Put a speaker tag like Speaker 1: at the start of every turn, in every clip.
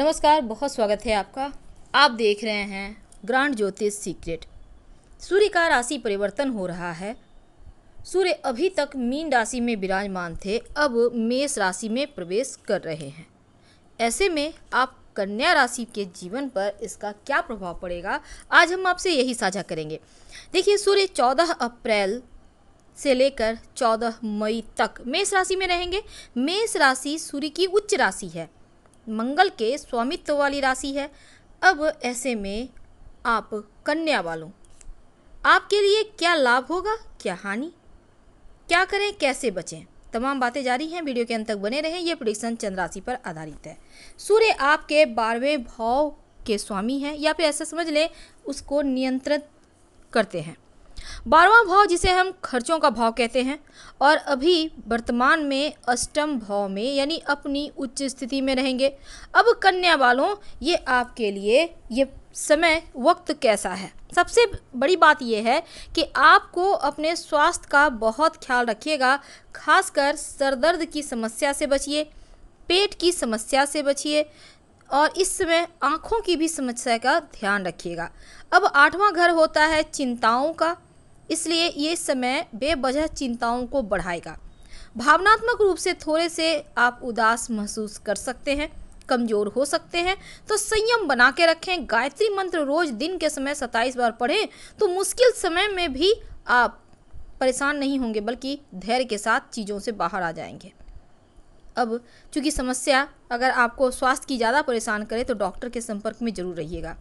Speaker 1: नमस्कार बहुत स्वागत है आपका आप देख रहे हैं ग्रांड ज्योतिष सीक्रेट सूर्य का राशि परिवर्तन हो रहा है सूर्य अभी तक मीन राशि में विराजमान थे अब मेष राशि में प्रवेश कर रहे हैं ऐसे में आप कन्या राशि के जीवन पर इसका क्या प्रभाव पड़ेगा आज हम आपसे यही साझा करेंगे देखिए सूर्य 14 अप्रैल से लेकर 14 मई तक मेष राशि में रहेंगे मेष राशि सूर्य की उच्च राशि है मंगल के स्वामित्व वाली राशि है अब ऐसे में आप कन्या वालों आपके लिए क्या लाभ होगा क्या हानि क्या करें कैसे बचें तमाम बातें जारी हैं वीडियो के अंत तक बने रहें यह प्रोडिक्शन चंद्राशि पर आधारित है सूर्य आपके बारहवें भाव के स्वामी हैं या फिर ऐसा समझ लें उसको नियंत्रित करते हैं बारवां भाव जिसे हम खर्चों का भाव कहते हैं और अभी वर्तमान में अष्टम भाव में यानी अपनी उच्च स्थिति में रहेंगे अब कन्या वालों ये आपके लिए ये समय वक्त कैसा है सबसे बड़ी बात यह है कि आपको अपने स्वास्थ्य का बहुत ख्याल रखिएगा खासकर सरदर्द की समस्या से बचिए पेट की समस्या से बचिए और इस समय आँखों की भी समस्या का ध्यान रखिएगा अब आठवां घर होता है चिंताओं का इसलिए ये समय बेवजह चिंताओं को बढ़ाएगा भावनात्मक रूप से थोड़े से आप उदास महसूस कर सकते हैं कमजोर हो सकते हैं तो संयम बना के रखें गायत्री मंत्र रोज दिन के समय 27 बार पढ़ें तो मुश्किल समय में भी आप परेशान नहीं होंगे बल्कि धैर्य के साथ चीज़ों से बाहर आ जाएंगे अब चूंकि समस्या अगर आपको स्वास्थ्य की ज़्यादा परेशान करे तो डॉक्टर के संपर्क में ज़रूर रहिएगा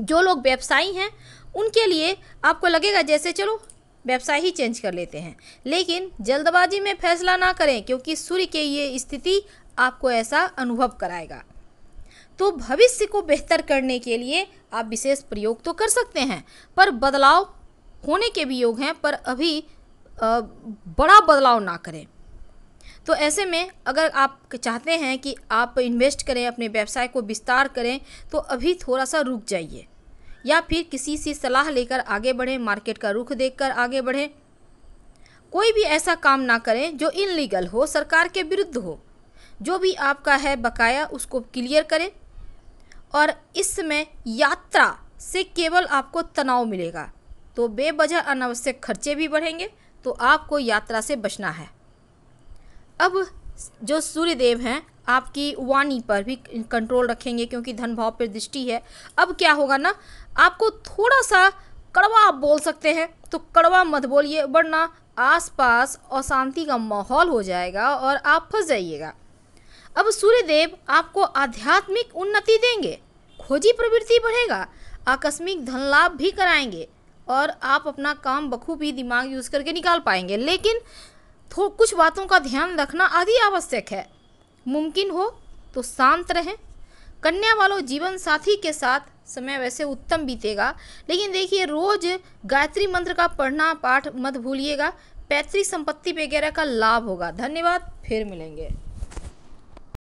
Speaker 1: जो लोग व्यवसायी हैं उनके लिए आपको लगेगा जैसे चलो व्यवसाय ही चेंज कर लेते हैं लेकिन जल्दबाजी में फैसला ना करें क्योंकि सूर्य के ये स्थिति आपको ऐसा अनुभव कराएगा तो भविष्य को बेहतर करने के लिए आप विशेष प्रयोग तो कर सकते हैं पर बदलाव होने के भी योग हैं पर अभी बड़ा बदलाव ना करें तो ऐसे में अगर आप चाहते हैं कि आप इन्वेस्ट करें अपने व्यवसाय को विस्तार करें तो अभी थोड़ा सा रुक जाइए या फिर किसी से सलाह लेकर आगे बढ़ें मार्केट का रुख देखकर आगे बढ़ें कोई भी ऐसा काम ना करें जो इनलीगल हो सरकार के विरुद्ध हो जो भी आपका है बकाया उसको क्लियर करें और इसमें यात्रा से केवल आपको तनाव मिलेगा तो बेवजह अनावश्यक खर्चे भी बढ़ेंगे तो आपको यात्रा से बचना है अब जो सूर्यदेव हैं आपकी वाणी पर भी कंट्रोल रखेंगे क्योंकि धन भाव पर दृष्टि है अब क्या होगा ना आपको थोड़ा सा कड़वा आप बोल सकते हैं तो कड़वा मत बोलिए वरना आसपास अशांति का माहौल हो जाएगा और आप फंस जाइएगा अब सूर्यदेव आपको आध्यात्मिक उन्नति देंगे खोजी प्रवृत्ति बढ़ेगा आकस्मिक धन लाभ भी कराएंगे और आप अपना काम बखूबी दिमाग यूज़ करके निकाल पाएंगे लेकिन तो कुछ बातों का ध्यान रखना अति आवश्यक है मुमकिन हो तो शांत रहें कन्या वालों जीवन साथी के साथ समय वैसे उत्तम बीतेगा लेकिन देखिए रोज गायत्री मंत्र का पढ़ना पाठ मत भूलिएगा पैतृक संपत्ति वगैरह का लाभ होगा धन्यवाद फिर मिलेंगे